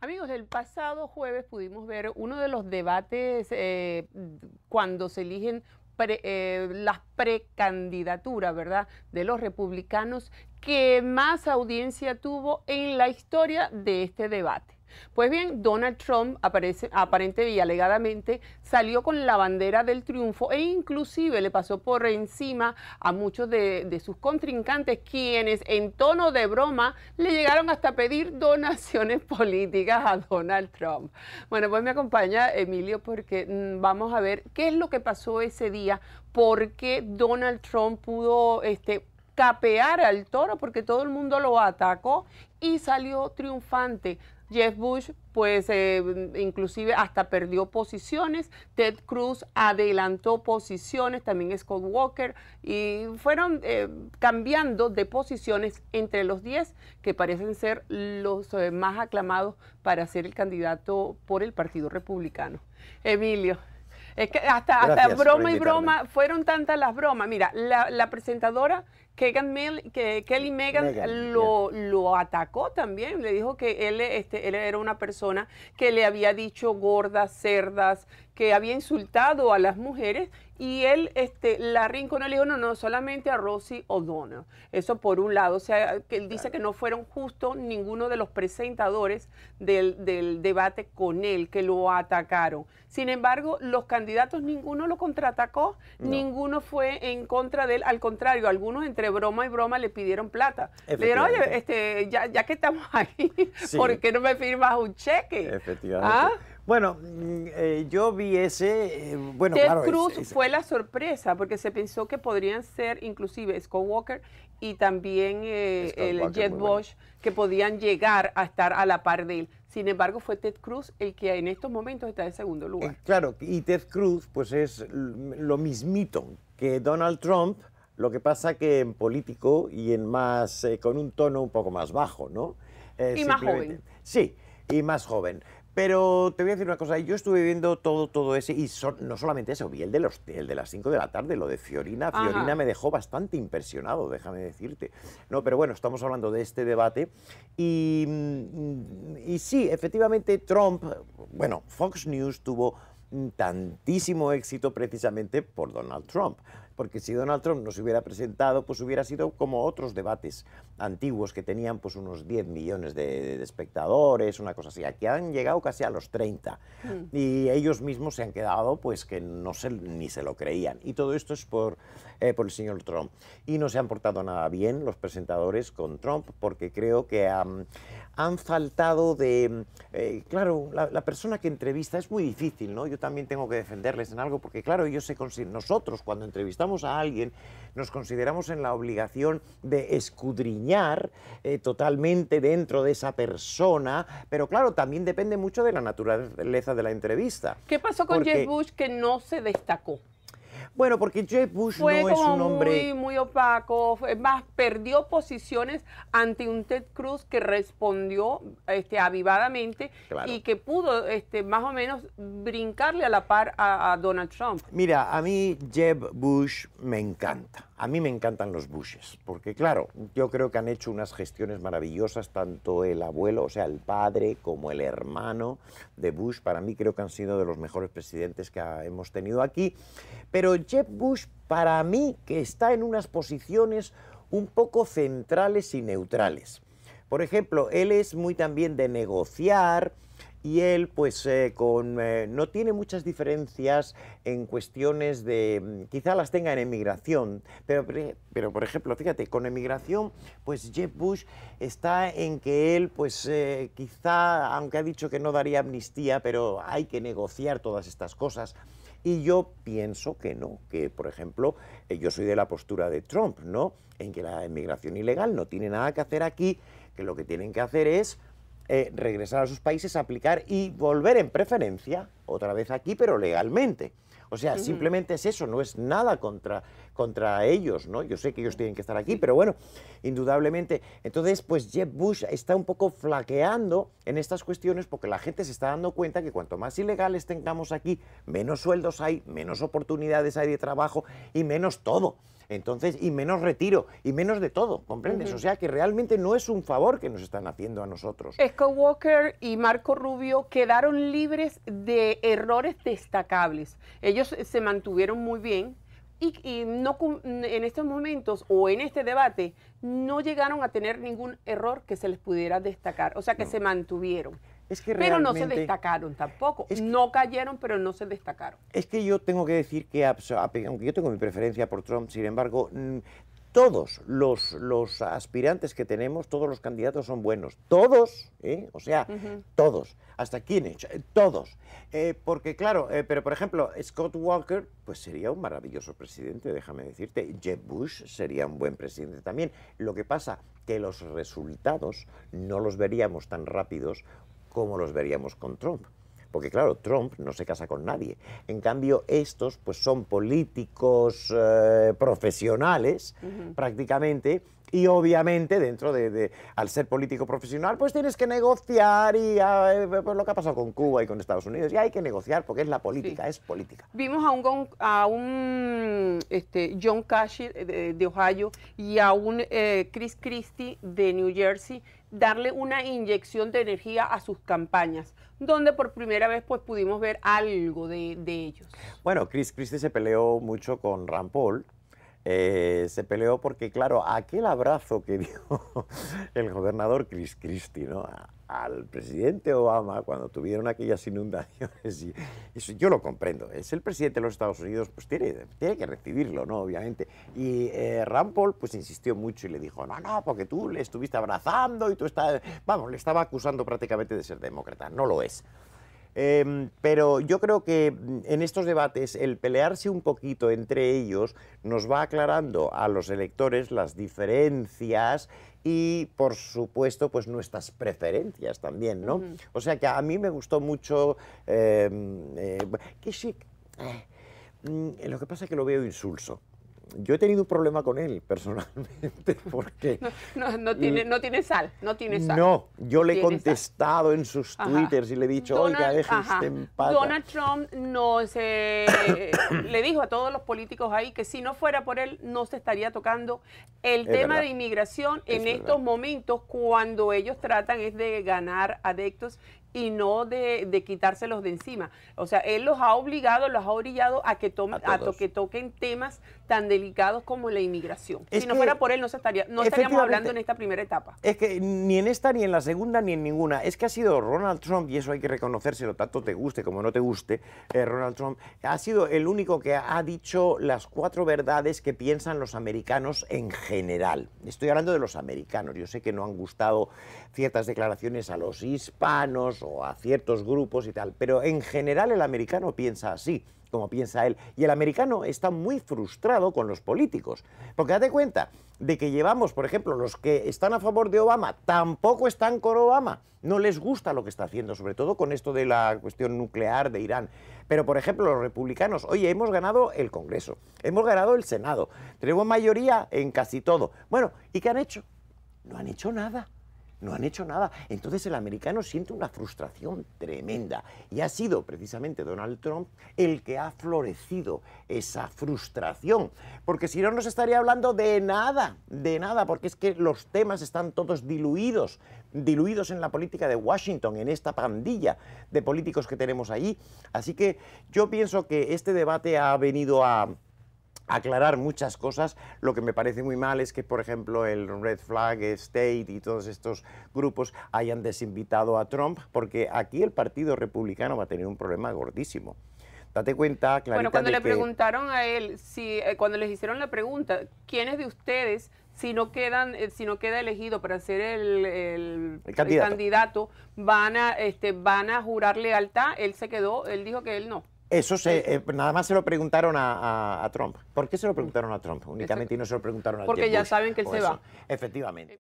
Amigos, el pasado jueves pudimos ver uno de los debates eh, cuando se eligen eh, las precandidaturas, ¿verdad?, de los republicanos que más audiencia tuvo en la historia de este debate. Pues bien, Donald Trump aparece, aparente y alegadamente salió con la bandera del triunfo e inclusive le pasó por encima a muchos de, sus contrincantes, quienes en tono de broma le llegaron hasta pedir donaciones políticas a Donald Trump. Bueno, pues me acompaña Emilio porque mm, vamos a ver qué es lo que pasó ese día, por qué Donald Trump pudo este, capear al toro porque todo el mundo lo atacó y salió triunfante. Jeff Bush, pues eh, inclusive hasta perdió posiciones, Ted Cruz adelantó posiciones, también Scott Walker, y fueron eh, cambiando de posiciones entre los 10 que parecen ser los eh, más aclamados para ser el candidato por el Partido Republicano. Emilio. Es que hasta, broma y broma, fueron tantas las bromas. Mira, la presentadora Kelly Megan, lo, lo, atacó también, le dijo que él, este, él era una persona que le había dicho gordas, cerdas, que había insultado a las mujeres y él, este, la no le dijo, no, no, solamente a Rosie O'Donnell. Eso por un lado, o sea, que él dice que no fueron justos ninguno de los presentadores del, debate con él, que lo atacaron. Sin embargo, los candidatos, ninguno lo contraatacó, ninguno fue en contra de él, al contrario, algunos entre broma y broma le pidieron plata. Le dijeron, oye, este, ya, ya que estamos ahí, ¿por qué no me firmas un cheque? Efectivamente. ¿Ah? Bueno, mm, eh, yo vi ese, eh, bueno, Ted Cruz fue la sorpresa porque se pensó que podrían ser inclusive Scott Walker y también eh, el Jet Bosch que podían llegar a estar a la par de él. Sin embargo, fue Ted Cruz el que en estos momentos está en segundo lugar. claro, y Ted Cruz pues es lo mismito que Donald Trump lo que pasa que en político y en más, eh, con un tono un poco más bajo, ¿no? Eh, y más joven. Sí, y más joven. Pero te voy a decir una cosa, yo estuve viendo todo, todo ese, y no solamente eso, vi el de, de las 5 de la tarde, lo de Fiorina. Fiorina me dejó bastante impresionado, déjame decirte. No, pero bueno, estamos hablando de este debate. y mm, sí, efectivamente Trump, bueno, Fox News tuvo tantísimo éxito precisamente por Donald Trump porque si Donald Trump se hubiera presentado, pues hubiera sido como otros debates antiguos que tenían pues unos 10 millones de, espectadores, una cosa así. Aquí han llegado casi a los 30 hmm. y ellos mismos se han quedado pues que no se, ni se lo creían. Y todo esto es por, eh, por el señor Trump. Y no se han portado nada bien los presentadores con Trump porque creo que han faltado de... Eh, claro, la, persona que entrevista es muy difícil, ¿no? Yo también tengo que defenderles en algo porque, claro, ellos se nosotros cuando entrevistamos a alguien, nos consideramos en la obligación de escudriñar eh, totalmente dentro de esa persona, pero claro, también depende mucho de la naturaleza de la entrevista. ¿Qué pasó con porque... Bush que no se destacó? Bueno, porque Jeb Bush fue no como es un hombre. Muy, muy opaco. Es más, perdió posiciones ante un Ted Cruz que respondió este, avivadamente y que pudo este, más o menos brincarle a la par a, a Donald Trump. Mira, a mí Jeb Bush me encanta. A mí me encantan los Bushes, porque claro, yo creo que han hecho unas gestiones maravillosas, tanto el abuelo, o sea, el padre, como el hermano de Bush. Para mí creo que han sido de los mejores presidentes que hemos tenido aquí. Pero Jeb Bush, para mí, que está en unas posiciones un poco centrales y neutrales. Por ejemplo, él es muy también de negociar, y él pues eh, eh, no tiene muchas diferencias en cuestiones de, mm, quizá las tenga en emigración, pero, pero por ejemplo, fíjate, con emigración pues Jeb Bush está en que él pues eh, quizá, aunque ha dicho que no daría amnistía, pero hay que negociar todas estas cosas. Y yo pienso que no, que por ejemplo, yo soy de la postura de Trump, ¿no? En que la emigración ilegal no tiene nada que hacer aquí, que lo que tienen que hacer es eh, regresar a sus países, aplicar y volver en preferencia, otra vez aquí, pero legalmente. O sea, simplemente es eso, no es nada contra, contra ellos, ¿no? Yo sé que ellos tienen que estar aquí, pero bueno, indudablemente. Entonces, pues Jeb Bush está un poco flaqueando en estas cuestiones porque la gente se está dando cuenta que cuanto más ilegales tengamos aquí, menos sueldos hay, menos oportunidades hay de trabajo y menos todo. Entonces, y menos retiro, y menos de todo, ¿comprendes? O sea que realmente no es un favor que nos están haciendo a nosotros. Scott Walker y Marco Rubio quedaron libres de errores destacables. Ellos se mantuvieron muy bien, y, no, en estos momentos o en este debate no llegaron a tener ningún error que se les pudiera destacar, o sea que se mantuvieron. Es que pero no se destacaron tampoco. no cayeron, pero no se destacaron. Es que yo tengo que decir que, aunque yo tengo mi preferencia por Trump, sin embargo, mm, todos los, los, aspirantes que tenemos, todos los candidatos son buenos. Todos, ¿eh? o sea, todos. ¿Hasta Kinech, eh, Todos. Eh, porque claro, pero por ejemplo, Scott Walker, pues sería un maravilloso presidente, déjame decirte. Jeb Bush sería un buen presidente también. Lo que pasa que los resultados no los veríamos tan rápidos como los veríamos con Trump. Porque claro, Trump no se casa con nadie. En cambio, estos pues son políticos eh, profesionales prácticamente y obviamente, dentro de, al ser político profesional, pues tienes que negociar y ah, eh, pues lo que ha pasado con Cuba y con Estados Unidos. Y hay que negociar porque es la política, es política. Vimos a un, a un este, John Kasich eh, de, Ohio y a un eh, Chris Christie de New Jersey darle una inyección de energía a sus campañas, donde por primera vez pues pudimos ver algo de, de ellos. Bueno, Chris Christie se peleó mucho con Paul, eh, se peleó porque, claro, aquel abrazo que dio el gobernador Chris Christie ¿no? al presidente Obama cuando tuvieron aquellas inundaciones, y eso yo lo comprendo, es el presidente de los Estados Unidos, pues tiene, tiene que recibirlo, ¿no? Obviamente. Y eh, Rampol, pues insistió mucho y le dijo, no, no, porque tú le estuviste abrazando y tú estás, vamos, le estaba acusando prácticamente de ser demócrata, no lo es. Em, pero yo creo que en estos debates el pelearse un poquito entre ellos nos va aclarando a los electores las diferencias y por supuesto pues nuestras preferencias también, ¿no? O sea que a mí me gustó mucho em, eh, eh, mm, lo que pasa es que lo veo insulso yo he tenido un problema con él personalmente porque... No, tiene, sal, no tiene sal. No, yo le he contestado en sus twitters y le he dicho, oiga, déjese en paz. Donald Trump no se, le dijo a todos los políticos ahí que si no fuera por él no se estaría tocando el tema de inmigración en estos momentos cuando ellos tratan es de ganar adeptos y no de, quitárselos de encima. O sea, él los ha obligado, los ha orillado a que, a, que toquen temas tan delicados como la inmigración. si no fuera por él, no, estaría, no estaríamos hablando en esta primera etapa. Es que ni en esta, ni en la segunda, ni en ninguna. Es que ha sido Ronald Trump, y eso hay que reconocérselo, tanto te guste como no te guste, eh, Ronald Trump, ha sido el único que ha dicho las cuatro verdades que piensan los americanos en general. Estoy hablando de los americanos. Yo sé que no han gustado ciertas declaraciones a los hispanos o a ciertos grupos y tal, pero en general el americano piensa así como piensa él. Y el americano está muy frustrado con los políticos. Porque date cuenta de que llevamos, por ejemplo, los que están a favor de Obama, tampoco están con Obama. No les gusta lo que está haciendo, sobre todo con esto de la cuestión nuclear de Irán. Pero, por ejemplo, los republicanos, oye, hemos ganado el Congreso, hemos ganado el Senado, tenemos mayoría en casi todo. Bueno, ¿y qué han hecho? No han hecho nada no han hecho nada. Entonces el americano siente una frustración tremenda y ha sido precisamente Donald Trump el que ha florecido esa frustración, porque si no nos estaría hablando de nada, de nada, porque es que los temas están todos diluidos, diluidos en la política de Washington, en esta pandilla de políticos que tenemos allí. Así que yo pienso que este debate ha venido a aclarar muchas cosas. Lo que me parece muy mal es que, por ejemplo, el Red Flag State y todos estos grupos hayan desinvitado a Trump, porque aquí el Partido Republicano va a tener un problema gordísimo. Date cuenta, Clarita, Bueno, cuando le preguntaron a él, si, eh, cuando les hicieron la pregunta, ¿quiénes de ustedes, si no, quedan, eh, si no queda elegido para ser el, candidato. van a, este, van a jurar lealtad? Él se quedó, él dijo que él no. Eso se, eh, nada más se lo preguntaron a, Trump. ¿Por qué se lo preguntaron a Trump? Únicamente y no se lo preguntaron a Porque ya saben que él se va. Efectivamente.